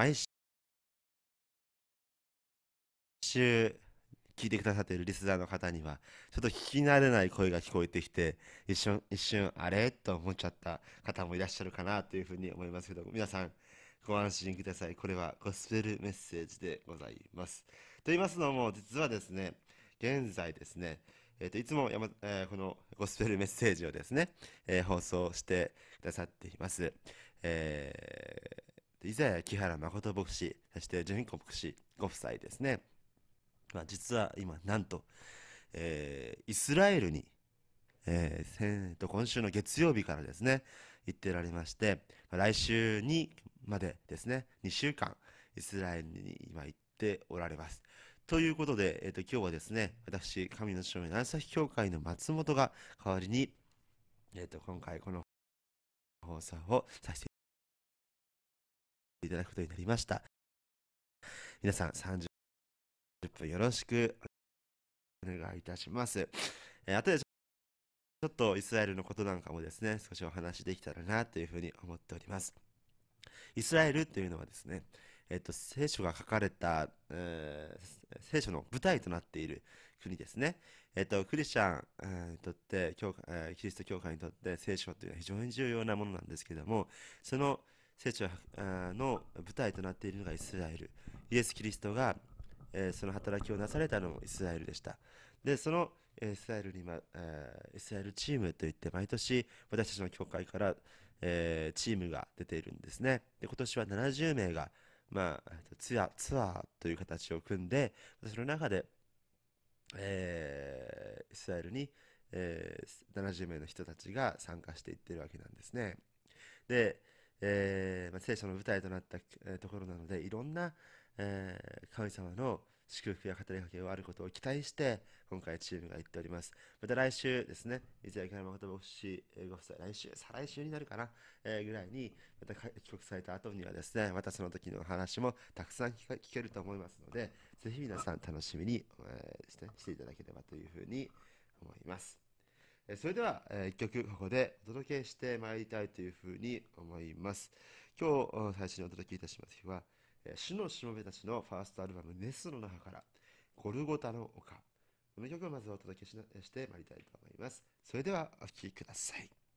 毎週聞いてくださっているリスナーの方には、ちょっと聞き慣れない声が聞こえてきて、一瞬、一瞬、あれと思っちゃった方もいらっしゃるかなというふうに思いますけど、皆さん、ご安心ください。これはゴスペルメッセージでございます。と言いますのも、実はですね、現在ですね、えー、といつも山、えー、このゴスペルメッセージをですね、えー、放送してくださっています。えー以前、木原誠牧師、そして純子牧師ご夫妻ですね。まあ、実は今、なんと、えー、イスラエルに、えー、と今週の月曜日からですね、行ってられまして、来週にまでですね、2週間、イスラエルに今行っておられます。ということで、えー、と、今日はですね、私、神の正面、長崎教会の松本が代わりに、えー、と、今回この放送をさせていただくことになりました。皆さん30分よろしくお願いいたします。えー、後でちょっとイスラエルのことなんかもですね、少しお話できたらなというふうに思っております。イスラエルというのはですね、えっと、聖書が書かれた、えー、聖書の舞台となっている国ですね。えっと、クリスチャンにとって教、えー、キリスト教会にとって聖書というのは非常に重要なものなんですけども、その、聖書の舞台となっているのがイスラエル。イエス・キリストが、えー、その働きをなされたのもイスラエルでした。で、その、イスラエルにイスラエルチームといって、毎年私たちの教会から、えチームが出ているんですね。で、今年は70名が、まあ、ツアー、ツアーという形を組んで、その中で、えイスラエルに、え70名の人たちが参加していってるわけなんですね。で、えー、まあ、聖書の舞台となった、えー、ところなのでいろんな、えー、神様の祝福や語りかけがあることを期待して今回チームが行っておりますまた来週ですね水勢山誠牧師ご夫妻来週再来週になるかな、えー、ぐらいにまた帰国された後にはですねまたその時の話もたくさん聞けると思いますのでぜひ皆さん楽しみに、えー、してしていただければというふうに思いますそれでは、えー、一曲ここでお届けしてまいりたいというふうに思います。今日最初にお届けいたします日は、えー、死のしもべたちのファーストアルバムネスの中から、ゴルゴタの丘。この曲をまずお届けししてまいりたいと思います。それではお聴きください。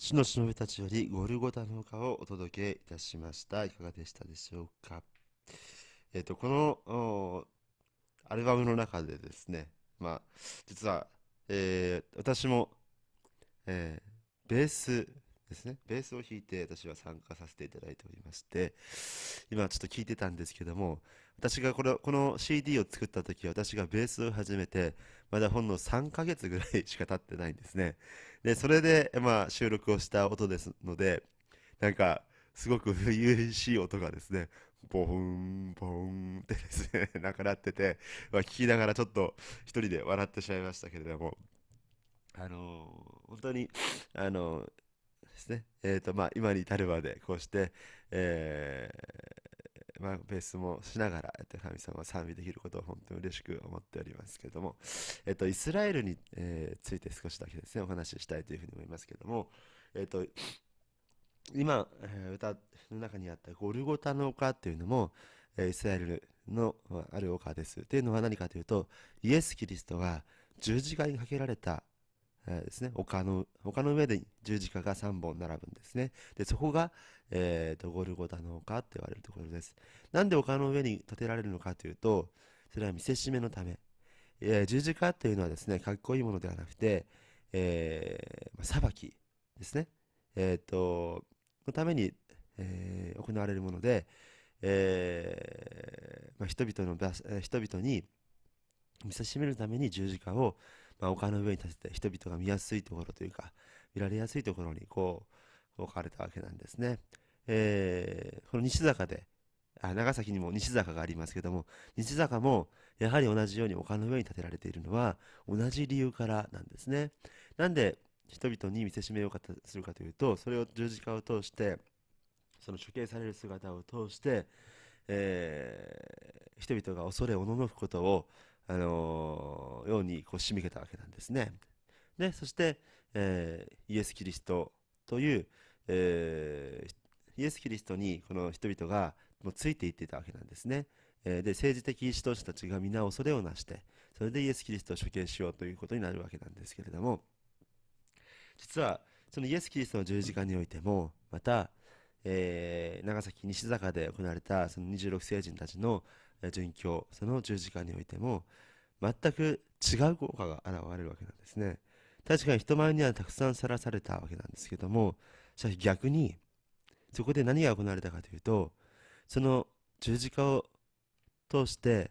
地のしもたちよりゴルゴダの丘をお届けいたしました。いかがでしたでしょうか。えっ、ー、と、このアルバムの中でですね、まあ、実は、えー、私も、えー、ベースですね、ベースを弾いて私は参加させていただいておりまして、今ちょっと聞いてたんですけども、私がこれこの CD を作った時は私がベースを始めて、まだほんの3ヶ月ぐらいしか経ってないんですね。で、それで、まあ、収録をした音ですので、なんか、すごく初々しい音がですね、ボーン、ボーンってですね、なくなってて、まあ、聞きながらちょっと一人で笑ってしまいましたけれども、あのー、本当に、あのー、ですね、えっ、ー、と、まあ、今に至るまで、こうして、えー、まあ、ベースもしながら、えっと、神様を賛美できることを本当に嬉しく思っておりますけれども、えっと、イスラエルに、えー、ついて少しだけですね、お話ししたいというふうに思いますけれども、えっと、今、えー、歌の中にあったゴルゴタの丘っていうのも、えー、イスラエルのある丘です。というのは何かというと、イエス・キリストが十字架にかけられたですね、丘の、丘の上で十字架が3本並ぶんですね。で、そこが、えーゴルゴダの丘って言われるところです。なんで丘の上に建てられるのかというと、それは見せしめのため。えー、十字架というのはですね、かっこいいものではなくて、えー、裁きですね。えっ、ー、と、のために、えー、行われるもので、えーまあ、人々の、人々に見せしめるために十字架をまあ、丘の上に立てて人々が見やすいところというか、見られやすいところにこう、置かれたわけなんですね。えー、この西坂で、あ長崎にも西坂がありますけども、西坂もやはり同じように丘の上に建てられているのは同じ理由からなんですね。なんで人々に見せしめようかとするかというと、それを十字架を通して、その処刑される姿を通して、えー、人々が恐れおののくことをあのようにこう仕向けたわけなんですね。でそして、えー、イエス・キリストという、えー、イエス・キリストにこの人々がもうついていっていたわけなんですね。えー、で政治的指導者たちが皆恐れをなしてそれでイエス・キリストを処刑しようということになるわけなんですけれども実はそのイエス・キリストの十字架においてもまた、えー、長崎西坂で行われたその26聖人たちの殉教その十字架においても全く違う効果が現れるわけなんですね確かに人前にはたくさんさらされたわけなんですけどもしかし逆にそこで何が行われたかというとその十字架を通して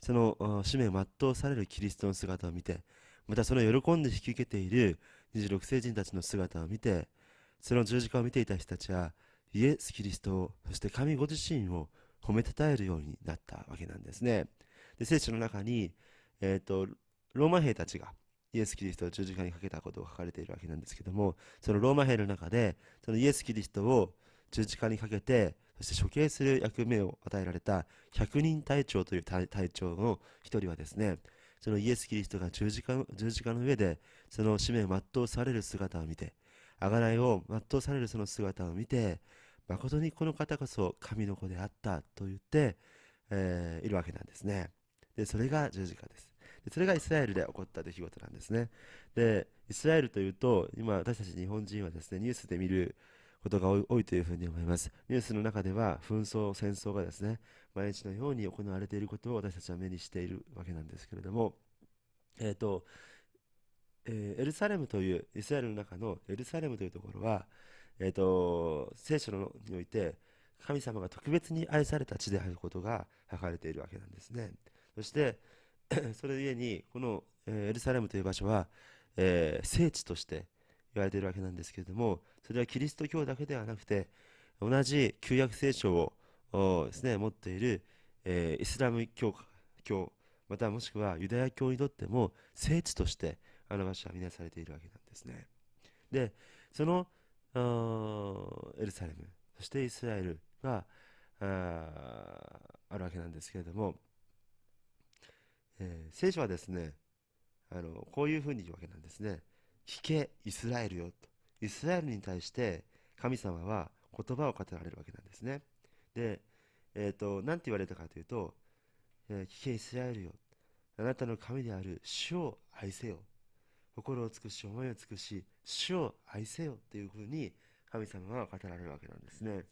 その使命を全うされるキリストの姿を見てまたその喜んで引き受けている26世人たちの姿を見てその十字架を見ていた人たちはイエス・キリストをそして神ご自身を褒めたたえるようになったわけなんですね。で聖書の中に、えーと、ローマ兵たちがイエス・キリストを十字架にかけたことが書かれているわけなんですけどもそのローマ兵の中でそのイエス・キリストを十字架にかけてそして処刑する役目を与えられた百人隊長という隊長の一人はですねそのイエス・キリストが十字架十字架の上でその使命を全うされる姿を見て贖いを全うされるその姿を見て誠にこの方こそ神の子であったと言って、えー、いるわけなんですね。で、それが十字架です。でそれがイスラエルで起こった出来事なんですね。で、イスラエルというと、今私たち日本人はですね、ニュースで見ることが多いというふうに思います。ニュースの中では紛争、戦争がですね、毎日のように行われていることを私たちは目にしているわけなんですけれども、えっ、ー、と、えー、エルサレムという、イスラエルの中のエルサレムというところは、えーと、聖書において神様が特別に愛された地であることが書かれているわけなんですねそして それゆえにこのエルサレムという場所は、えー、聖地として言われているわけなんですけれどもそれはキリスト教だけではなくて同じ旧約聖書をです、ね、持っている、えー、イスラム教教またもしくはユダヤ教にとっても聖地としてあの場所は見なされているわけなんですね。でそのエルサレムそしてイスラエルがあるわけなんですけれども、えー、聖書はですねあのこういうふうに言うわけなんですね聞けイスラエルよとイスラエルに対して神様は言葉を語られるわけなんですねでえー、て言われたかというと、えー、聞けイスラエルよあなたの神である主を愛せよ心を尽くし、思いを尽くし、主を愛せよというふうに神様は語られるわけなんですね。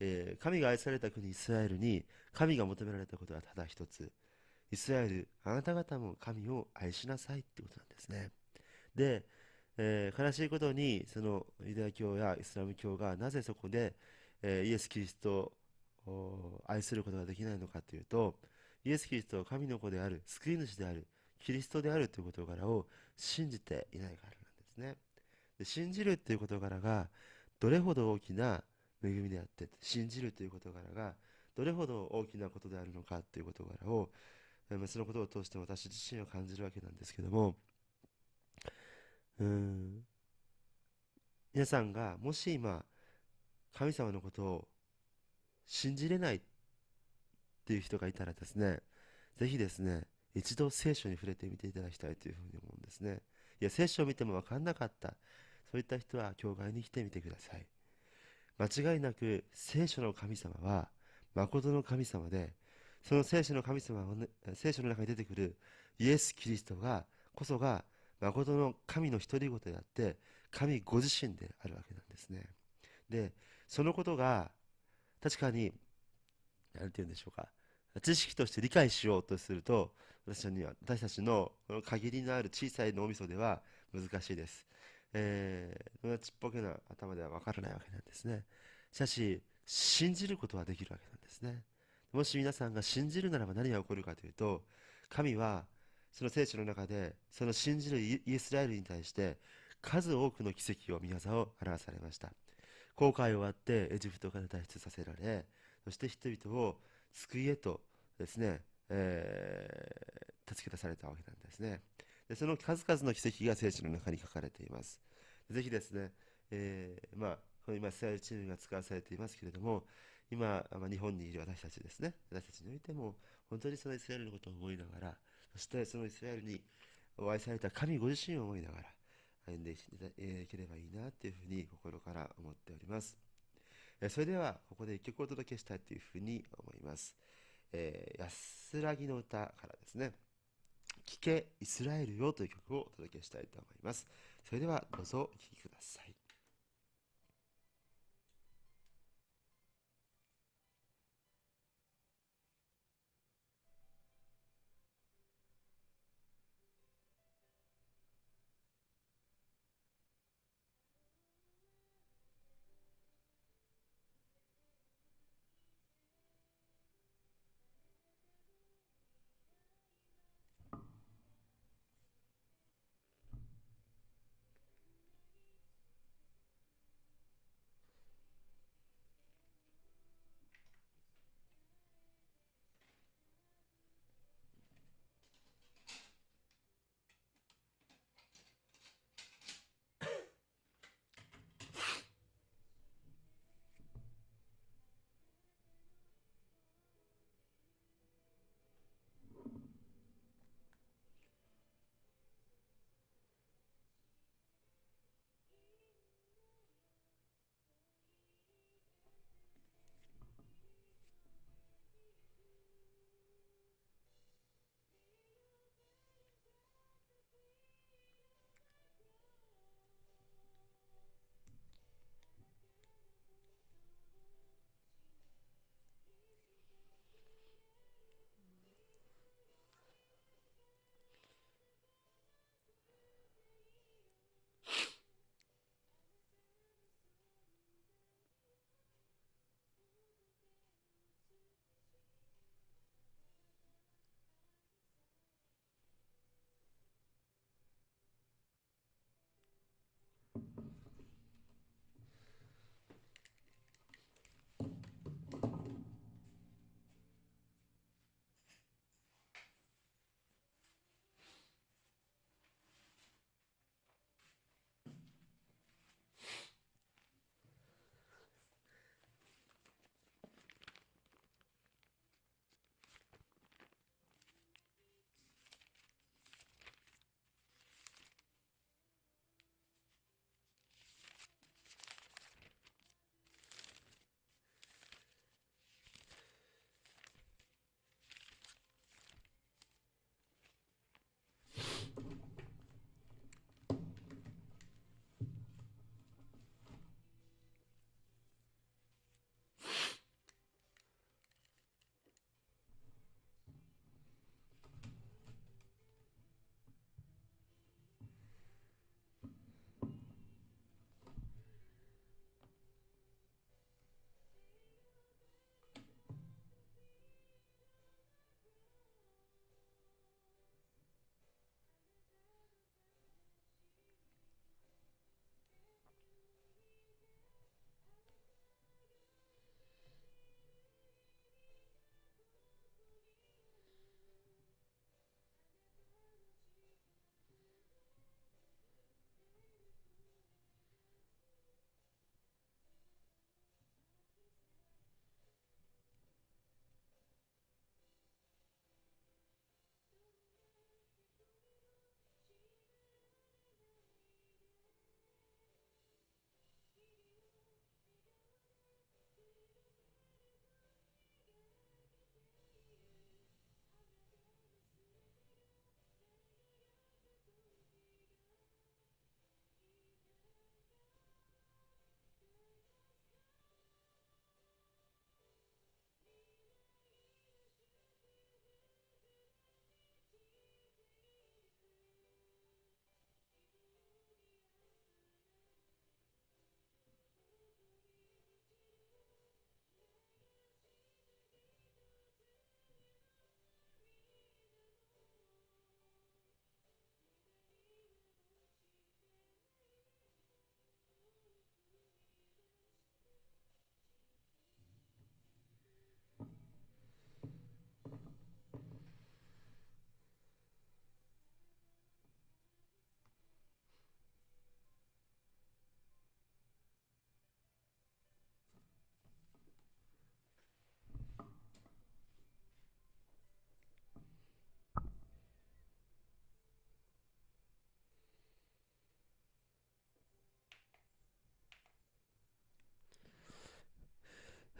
えー、神が愛された国イスラエルに神が求められたことはただ一つ。イスラエル、あなた方も神を愛しなさいということなんですね。で、えー、悲しいことに、そのユダヤ教やイスラム教がなぜそこで、えー、イエス・キリストを愛することができないのかというと、イエス・キリストは神の子である、救い主である、キリストであるという事柄を信じていないからなんですね。で信じるという事柄がどれほど大きな恵みであって信じるという事柄がどれほど大きなことであるのかという事柄をそのことを通して私自身を感じるわけなんですけどもうん皆さんがもし今神様のことを信じれないっていう人がいたらですね是非ですね一度聖書に触れてみていただきたいというふうに思うんですね。いや、聖書を見ても分かんなかった。そういった人は教会に来てみてください。間違いなく聖書の神様は誠の神様で、その聖書の神様を、ね、聖書の中に出てくるイエス・キリストが、こそが誠の神の独り言であって、神ご自身であるわけなんですね。で、そのことが、確かに、何て言うんでしょうか。知識として理解しようとすると、私には私たちの限りのある小さい脳みそでは難しいです。えー、ちっぽけな頭ではわからないわけなんですね。しかし、信じることはできるわけなんですね。もし皆さんが信じるならば何が起こるかというと、神はその聖書の中で、その信じるイスラエルに対して、数多くの奇跡を宮沢を表されました。航海を終わってエジプトから脱出させられ、そして人々を救いへとですね、えー、助け出されたわけなんですねでその数々の奇跡が聖地の中に書かれていますぜひですね、えー、まあこの今スラエルチームが使わされていますけれども今、まあ、日本にいる私たちですね私たちにおいても本当にそのイスラエルのことを思いながらそしてそのイスラエルにお会いされた神ご自身を思いながら歩んでいければいいなというふうに心から思っております。それではここで一曲お届けしたいというふうに思います。えー、安らぎの歌からですね、聞けイスラエルよという曲をお届けしたいと思います。それではどうぞお聴きください。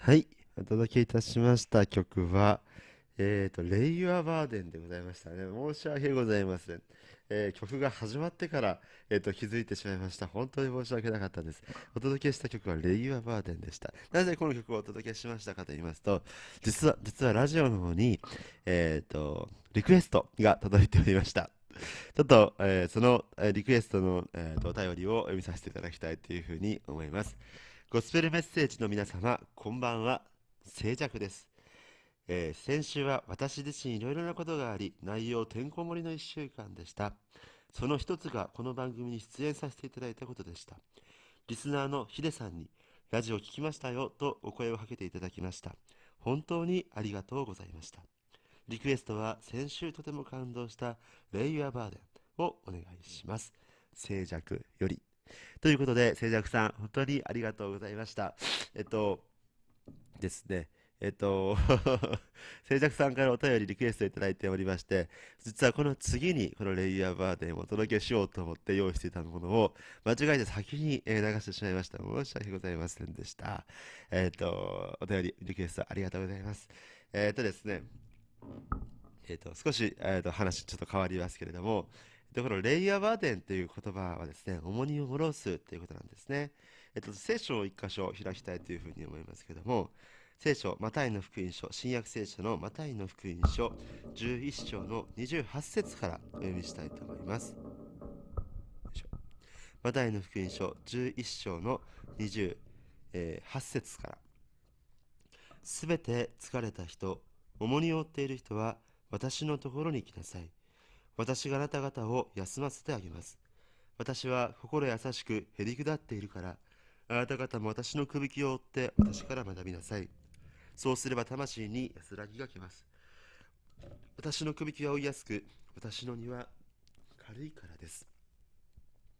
はい、お届けいたしました曲は、えーと、レイユアバーデンでございましたね。申し訳ございません。えー、曲が始まってから、えーと、気づいてしまいました。本当に申し訳なかったです。お届けした曲はレイユアバーデンでした。なぜこの曲をお届けしましたかと言いますと、実は、実はラジオの方に、えっ、ー、と、リクエストが届いておりました。ちょっと、えー、そのリクエストの、えーとお便りを読みさせていただきたいというふうに思います。ゴスペルメッセージの皆様、こんばんは。静寂です。えー、先週は私自身いろいろなことがあり、内容てんこ盛りの1週間でした。その一つがこの番組に出演させていただいたことでした。リスナーのヒデさんに、ラジオ聞きましたよとお声をかけていただきました。本当にありがとうございました。リクエストは先週とても感動したレイヤーバーデンをお願いします。静寂より。ということで、静寂さん、本当にありがとうございました。えっと、ですね。えっと、静寂さんからお便りリクエストいただいておりまして、実はこの次にこのレイヤーバーデンをお届けしようと思って用意していたものを、間違えて先に流してしまいました。申し訳ございませんでした。えっと、お便りリクエストありがとうございます。えっとですね、えっと、少し、えっと、話ちょっと変わりますけれども、で、このレイヤーバーデンという言葉はですね、重荷を下ろすということなんですね。えっと、聖書を一箇所開きたいというふうに思いますけども、聖書、マタイの福音書、新約聖書のマタイの福音書、11章の28節からお読みしたいと思います。マタイの福音書、11章の28節から。すべて疲れた人、重荷を負っている人は、私のところに来なさい。私があなた方を休ませてあげます。私は心優しくへり下っているから、あなた方も私の首輝を追って私から学びなさい。そうすれば魂に安らぎが来ます。私の首輝は追いやすく、私の荷は軽いからです。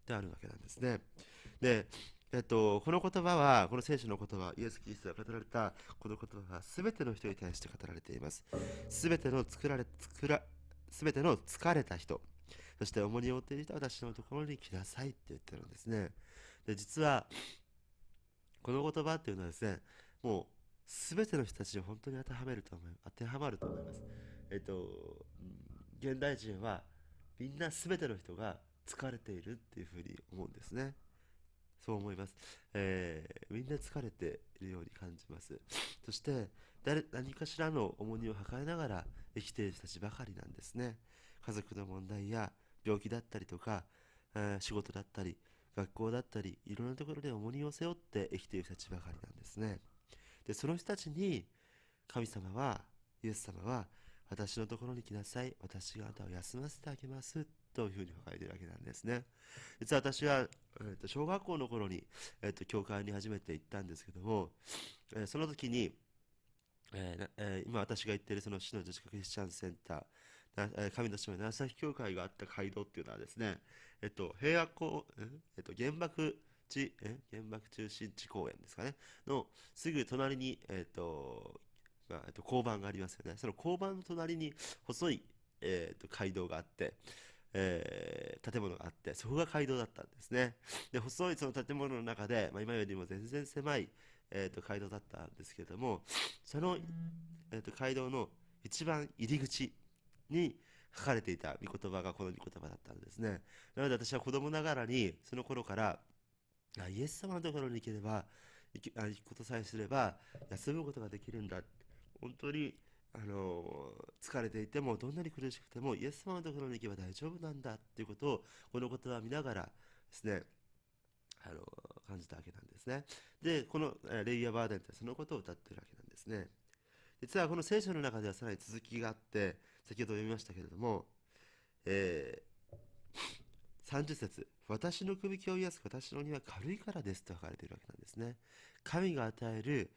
ってあるわけなんですね。で、えっと、この言葉は、この聖書の言葉、イエス・キリストが語られたこの言葉は、すべての人に対して語られています。すべての作られ、作ら、すべての疲れた人、そして重荷を負っている人は私のところに来なさいって言ってるんですね。で、実は、この言葉っていうのはですね、もう、すべての人たちに本当に当てはめると思い当てはまると思います。えっと、現代人は、みんなすべての人が疲れているっていうふうに思うんですね。そう思います。えー、みんな疲れているように感じます。そして、誰、何かしらの重荷を抱えながら生きている人たちばかりなんですね。家族の問題や病気だったりとか、えー、仕事だったり、学校だったり、いろんなところで重荷を背負って生きている人たちばかりなんですね。で、その人たちに、神様は、イエス様は、私のところに来なさい。私があなたを休ませてあげます。というふうに書かれているわけなんですね。実は私は、えー、と小学校の頃に、えー、と教会に初めて行ったんですけども、えー、その時に、えーえー、今私が行っているその市の女子クリスチャンセンター、神の島の長崎教会があった街道っていうのはですね、えっ、ー、と、平和公、えっ、ー、と、原爆地、え原爆中心地公園ですかね、のすぐ隣に、えっ、と、まあ、えっとまあえと交番がありますよね。その交番の隣に細い、えっ、と、街道があって、えー、建物があってそこが街道だったんですねで細いその建物の中で、まあ、今よりも全然狭い、えーと、街道だったんですけれどもその、えーと、と街道の一番入り口に書かれていた御言葉がこの御言葉だったんですねなので私は子供ながらにその頃からイエス様のところに行ければ行くことさえすれば休むことができるんだ本当にあの疲れていてもどんなに苦しくてもイエス様のところに行けば大丈夫なんだということをこの言葉を見ながらですねあの感じたわけなんですね。でこの「レイヤ・ー・バーデン」ってそのことを歌ってるわけなんですね。実はこの聖書の中ではさらに続きがあって先ほど読みましたけれども、えー、30節私の首輝きを癒す私の荷は軽いからです」と書かれているわけなんですね。神が与える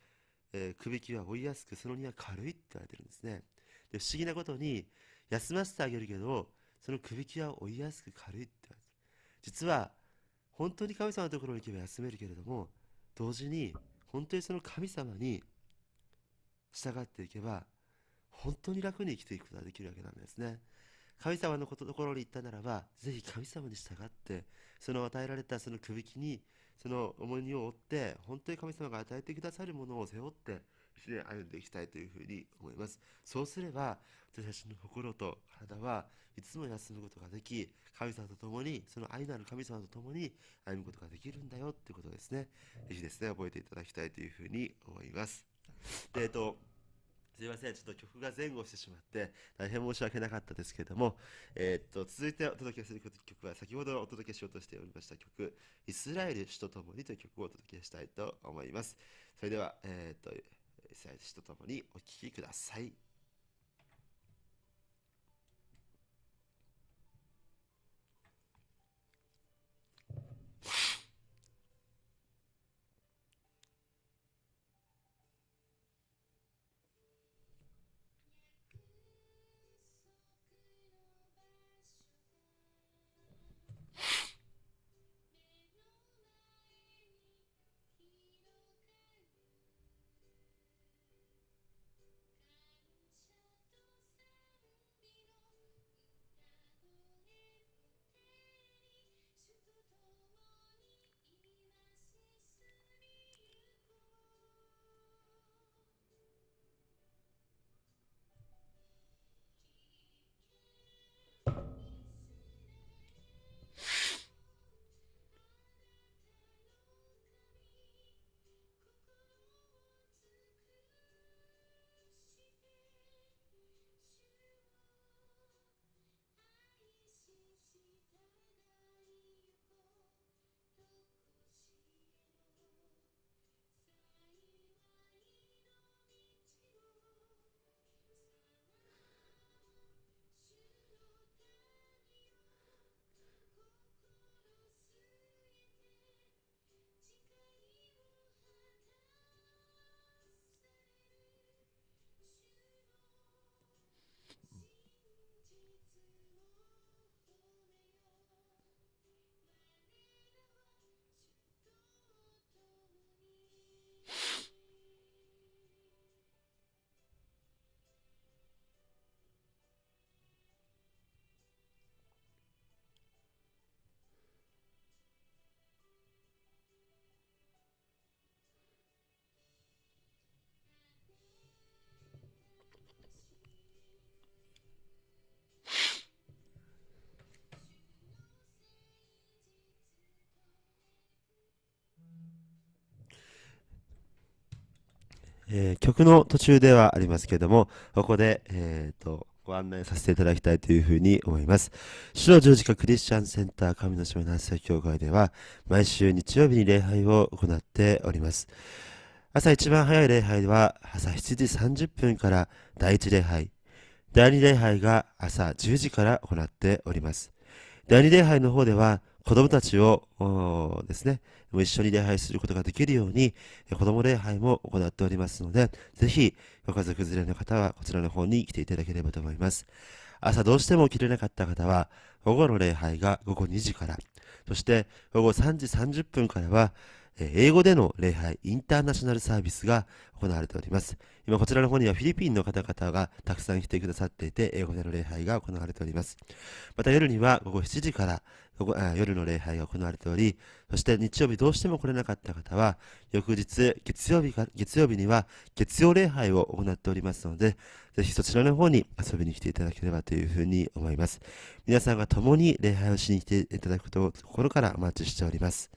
えー、首切は追いやすく、その荷は軽いって言われてるんですね。で、不思議なことに、休ませてあげるけど、その首切は追いやすく軽いって言われてる。実は、本当に神様のところに行けば休めるけれども、同時に、本当にその神様に従っていけば、本当に楽に生きていくことができるわけなんですね。神様のことところに行ったならば、ぜひ神様に従って、その与えられたその首輝にその重荷を負って本当に神様が与えてくださるものを背負って一に歩んでいきたいというふうに思いますそうすれば私たちの心と体はいつも休むことができ神様と共にその愛なる神様と共に歩むことができるんだよということですねぜひですね覚えていただきたいというふうに思いますえっ、とすいません。ちょっと曲が前後してしまって、大変申し訳なかったですけれども、えー、っと、続いてお届けする曲は、先ほどお届けしようとしておりました曲、イスラエル首都ともにという曲をお届けしたいと思います。それでは、えー、っと、イスラエル首都ともにお聴きください。えー、曲の途中ではありますけども、ここで、えっ、ー、と、ご案内させていただきたいというふうに思います。白十字架クリスチャンセンター神の島南西教会では、毎週日曜日に礼拝を行っております。朝一番早い礼拝は朝7時30分から第1礼拝、第2礼拝が朝10時から行っております。第二礼拝の方では、子供たちをですね、一緒に礼拝することができるように、子供礼拝も行っておりますので、ぜひ、ご家族連れの方はこちらの方に来ていただければと思います。朝どうしても起きれなかった方は、午後の礼拝が午後2時から、そして午後3時30分からは、英語での礼拝インターナショナルサービスが行われております。今こちらの方にはフィリピンの方々がたくさん来てくださっていて、英語での礼拝が行われております。また夜には午後7時から夜の礼拝が行われており、そして日曜日どうしても来れなかった方は、翌日月曜日か、月曜日には月曜礼拝を行っておりますので、ぜひそちらの方に遊びに来ていただければというふうに思います。皆さんが共に礼拝をしに来ていただくことを心からお待ちしております。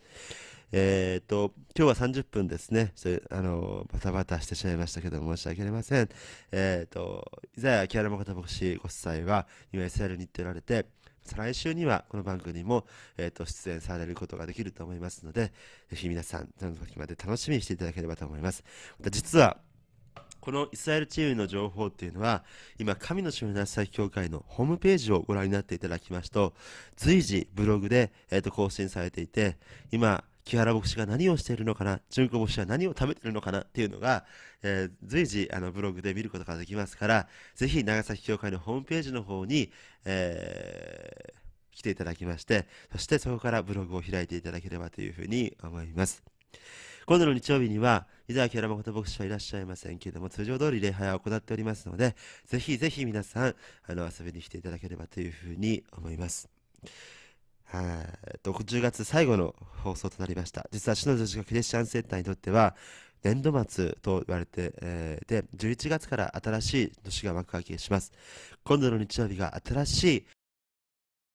えー、と、今日は30分ですね、あの、バタバタしてしまいましたけど申し訳ありません。えー、と、イザヤ・キアラマカタ牧師ご夫妻は、今 SR に行っておられて、再来週にはこの番組も、えーと、出演されることができると思いますので、ぜひ皆さん、その時まで楽しみにしていただければと思います。また実は、このイスラエルチームの情報っていうのは、今、神の島の先協会のホームページをご覧になっていただきますと、随時ブログで、えーと更新されていて、今、木原牧師が何をしているのかな、純子牧師は何を食べているのかなっていうのが、えー、随時あのブログで見ることができますから、ぜひ長崎教会のホームページの方に、えー、来ていただきまして、そしてそこからブログを開いていただければというふうに思います。今度の日曜日には、伊沢木原誠牧師はいらっしゃいませんけれども、通常通り礼拝を行っておりますので、ぜひぜひ皆さん、あの、遊びに来ていただければというふうに思います。はい、と10月最後の放送となりました。実は篠田女子がクリスチャンセンターにとっては、年度末と言われて、えー、で、11月から新しい年が幕開けします。今度の日曜日が新しい